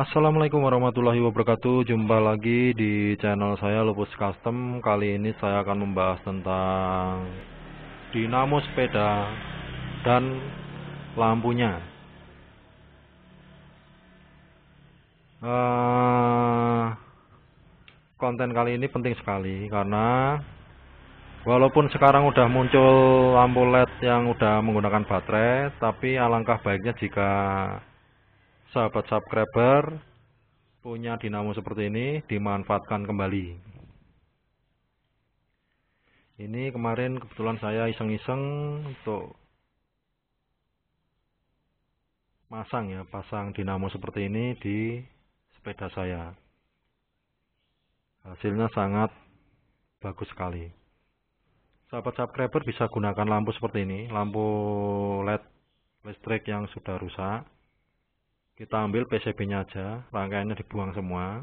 Assalamualaikum warahmatullahi wabarakatuh Jumpa lagi di channel saya Lupus Custom Kali ini saya akan membahas tentang Dinamo sepeda Dan lampunya uh, Konten kali ini penting sekali Karena Walaupun sekarang udah muncul lampu LED yang udah menggunakan baterai Tapi alangkah baiknya jika sahabat subscriber punya dinamo seperti ini dimanfaatkan kembali. Ini kemarin kebetulan saya iseng-iseng untuk masang ya, pasang dinamo seperti ini di sepeda saya. Hasilnya sangat bagus sekali. Sahabat subscriber bisa gunakan lampu seperti ini, lampu LED listrik yang sudah rusak kita ambil PCB-nya aja, rangkaiannya dibuang semua.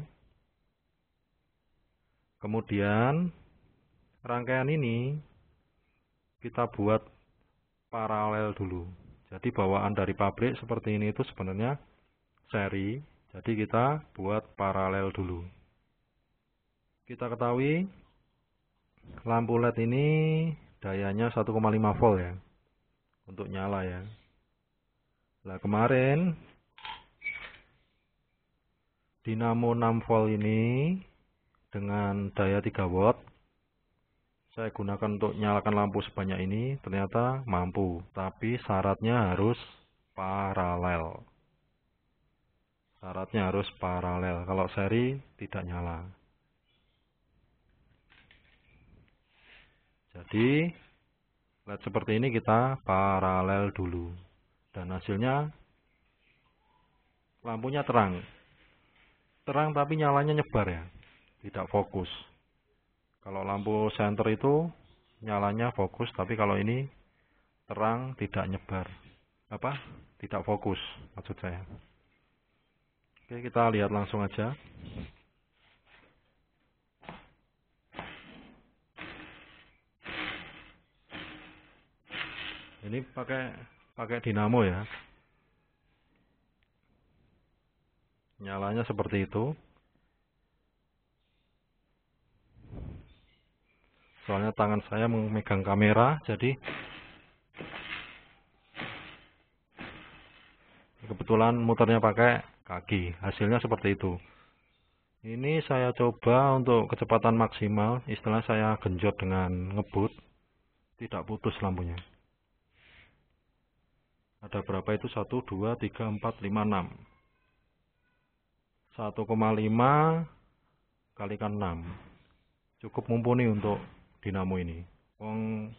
Kemudian rangkaian ini kita buat paralel dulu. Jadi bawaan dari pabrik seperti ini itu sebenarnya seri. Jadi kita buat paralel dulu. Kita ketahui lampu LED ini dayanya 1,5 volt ya. Untuk nyala ya. Nah kemarin dinamo 6 volt ini dengan daya 3 watt saya gunakan untuk nyalakan lampu sebanyak ini ternyata mampu tapi syaratnya harus paralel syaratnya harus paralel kalau seri tidak nyala jadi LED seperti ini kita paralel dulu dan hasilnya lampunya terang terang tapi nyalanya nyebar ya, tidak fokus. Kalau lampu senter itu nyalanya fokus, tapi kalau ini terang tidak nyebar. Apa? Tidak fokus maksud saya. Oke, kita lihat langsung aja. Ini pakai pakai dinamo ya. nyalanya seperti itu soalnya tangan saya memegang kamera jadi kebetulan muternya pakai kaki hasilnya seperti itu ini saya coba untuk kecepatan maksimal istilah saya genjot dengan ngebut tidak putus lampunya ada berapa itu satu dua tiga empat lima enam. 1,5 kalikan 6 cukup mumpuni untuk dinamo ini Wong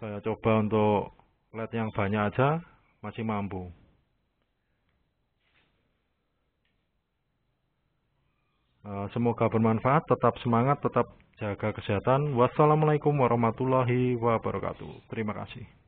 saya coba untuk led yang banyak aja masih mampu eh, Semoga bermanfaat, tetap semangat, tetap jaga kesehatan. Wassalamualaikum warahmatullahi wabarakatuh. Terima kasih.